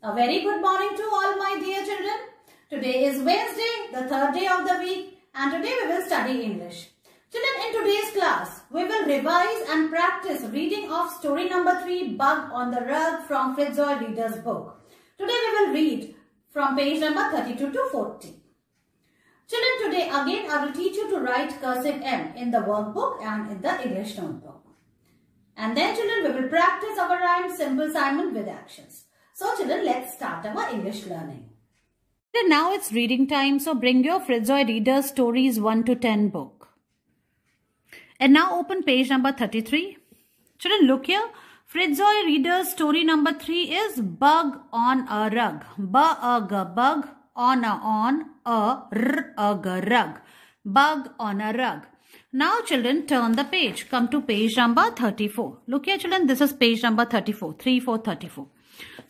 A very good morning to all my dear children. Today is Wednesday, the third day of the week and today we will study English. Children, in today's class, we will revise and practice reading of story number 3, Bug on the Rug from Fitzroy Reader's book. Today we will read from page number 32 to 40. Children, today again I will teach you to write cursive M in the workbook and in the English notebook. And then children, we will practice our rhyme Simple Simon with actions. So children, let's start our English learning. And now it's reading time, so bring your Fritzoid Reader Stories 1 to 10 book. And now open page number 33. Children, look here. Fritzoid Reader Story number 3 is Bug on a Rug. Bug, bug on a on a r a g rug. Bug on a rug. Now children, turn the page. Come to page number 34. Look here children, this is page number 34. 3, 4, 34.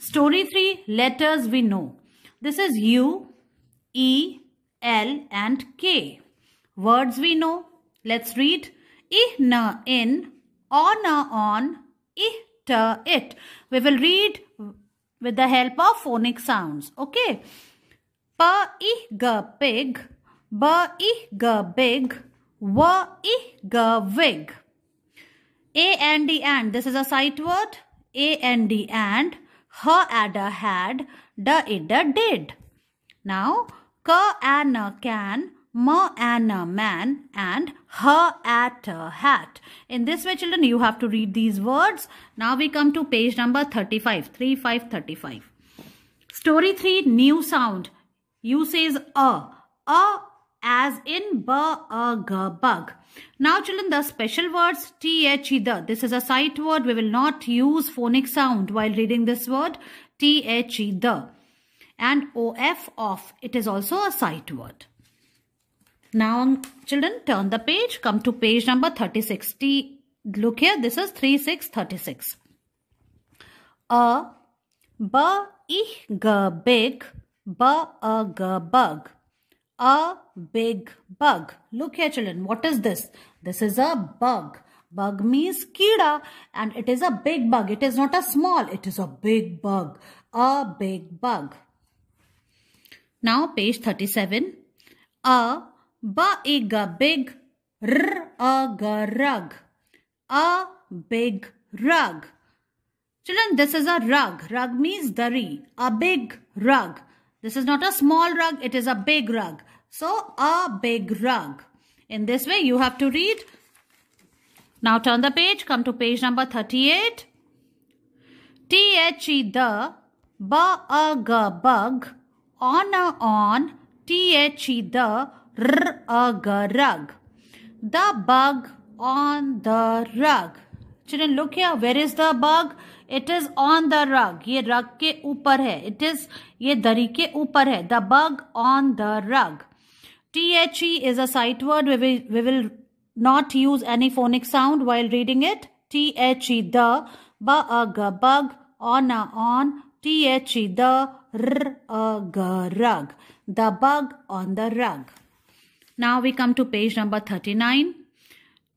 Story 3 letters we know. This is U, E, L and K. Words we know. Let's read. Ihna in, ona on, it, it. We will read with the help of phonic sounds. Okay. Pa i ga pig, ba i ga big, wa i ga wig. A and D and. This is a sight word. A and D and her adder had, the idder did. Now, ka anna can, ma anna man, and her at hat. In this way, children, you have to read these words. Now we come to page number 35, 3535. Story 3, new sound. You says a. A as in bug, bug. Now children, the special words th either. This is a sight word. We will not use phonic sound while reading this word th either. And of, off. It is also a sight word. Now children, turn the page. Come to page number 36. look here. This is 3636. A, b, ich, g, big, b, a, g, bug. A big bug. Look here children, what is this? This is a bug. Bug means kira, and it is a big bug. It is not a small, it is a big bug. A big bug. Now page 37. A ba big r a g rug. A big rug. Children, this is a rug. Rug means dari. A big rug. This is not a small rug, it is a big rug. So, a big rug. In this way, you have to read. Now turn the page, come to page number 38. T-H-E the, b-a-g bug, on a on, T-H-E the, r-a-g rug. The bug on the rug. Children, look here. Where is the bug? It is on the rug. ये rug के ऊपर है. It is ये दरी के ऊपर है. The bug on the rug. THE is a sight word. We will, we will not use any phonic sound while reading it. THE the ba a g bug on a on THE the r a g rug. The bug on the rug. Now we come to page number 39.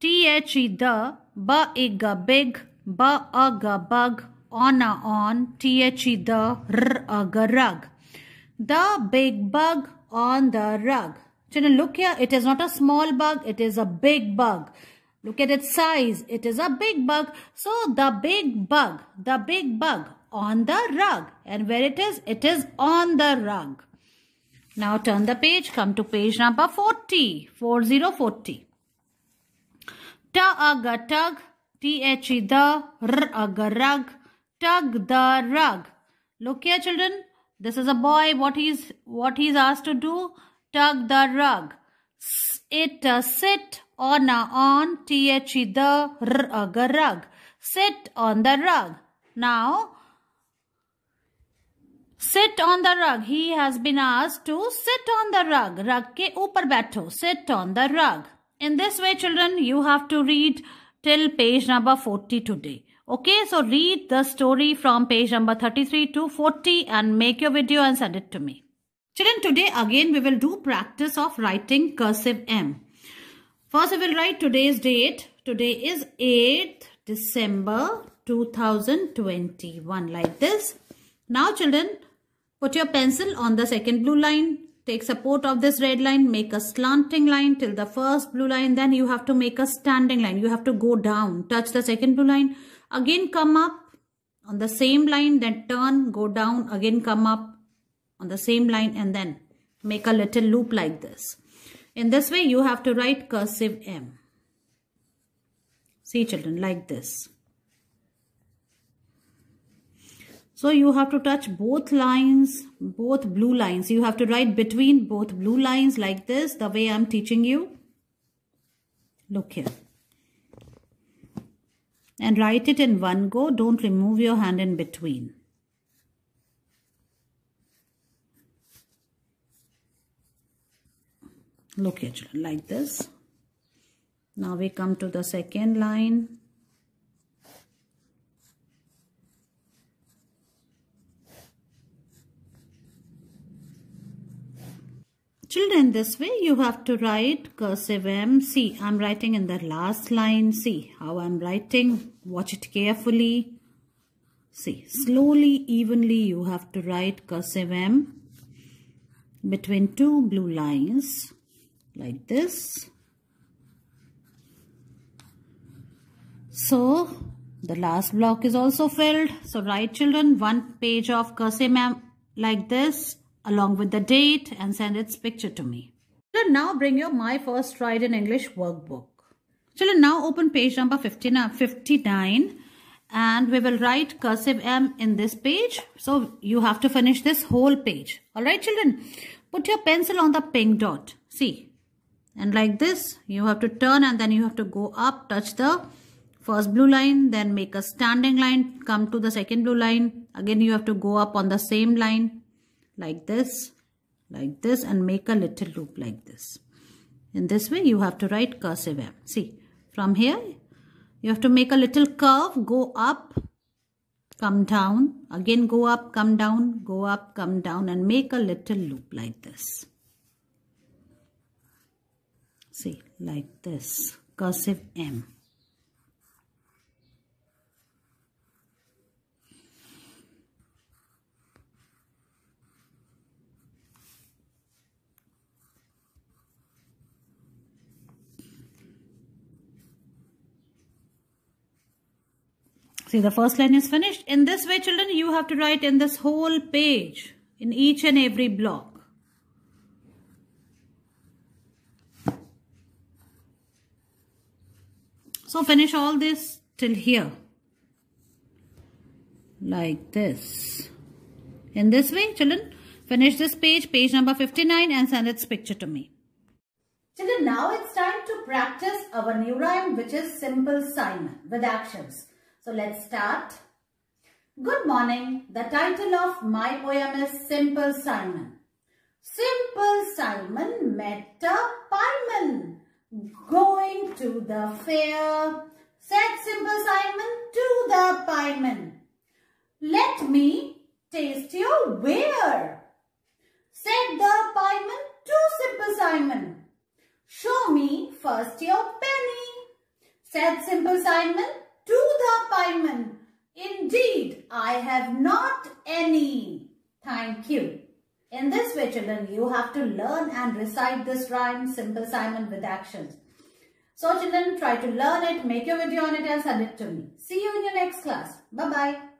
THE the Ba-iga big, ba-aga bug, on-a on, T-H-E the, r-aga rug. The big bug on the rug. children now look here, it is not a small bug, it is a big bug. Look at its size, it is a big bug. So the big bug, the big bug on the rug. And where it is, it is on the rug. Now turn the page, come to page number 40, 4040. Tug tug, T-H-E the, r rug, tug the rug. Look here children, this is a boy, what he's, what he's asked to do, tug the rug. It uh, sit on a uh, on, T-H-E the, r rug. Sit on the rug. Now, sit on the rug. He has been asked to sit on the rug. Rug ke upar baitho. Sit on the rug. In this way, children, you have to read till page number 40 today. Okay, so read the story from page number 33 to 40 and make your video and send it to me. Children, today again we will do practice of writing cursive M. First, we will write today's date. Today is 8th December 2021 like this. Now, children, put your pencil on the second blue line. Take support of this red line, make a slanting line till the first blue line. Then you have to make a standing line. You have to go down, touch the second blue line. Again come up on the same line, then turn, go down, again come up on the same line and then make a little loop like this. In this way, you have to write cursive M. See children, like this. So you have to touch both lines, both blue lines. You have to write between both blue lines like this, the way I'm teaching you. Look here. And write it in one go. Don't remove your hand in between. Look here, like this. Now we come to the second line. Children, this way you have to write cursive M. See, I'm writing in the last line. See how I'm writing. Watch it carefully. See, slowly, evenly you have to write cursive M between two blue lines like this. So, the last block is also filled. So, write children, one page of cursive M like this along with the date and send its picture to me. Children, now bring your My First Ride in English workbook. Children, now open page number 59 and we will write cursive M in this page. So you have to finish this whole page. Alright children, put your pencil on the pink dot. See. And like this, you have to turn and then you have to go up, touch the first blue line, then make a standing line, come to the second blue line. Again, you have to go up on the same line, like this, like this and make a little loop like this. In this way, you have to write cursive M. See, from here, you have to make a little curve, go up, come down, again go up, come down, go up, come down and make a little loop like this. See, like this, cursive M. See, the first line is finished. In this way, children, you have to write in this whole page, in each and every block. So, finish all this till here. Like this. In this way, children, finish this page, page number 59 and send its picture to me. Children, now it's time to practice our new rhyme which is simple sign with actions. So let's start. Good morning. The title of my poem is Simple Simon. Simple Simon met a pieman going to the fair. Said Simple Simon to the pieman, Let me taste your ware. Said the pieman to Simple Simon, Show me first your penny. Said Simple Simon to the pieman. Indeed, I have not any. Thank you. In this way, children, you have to learn and recite this rhyme, Simple Simon with actions. So, children, try to learn it, make your video on it and send it to me. See you in your next class. Bye-bye.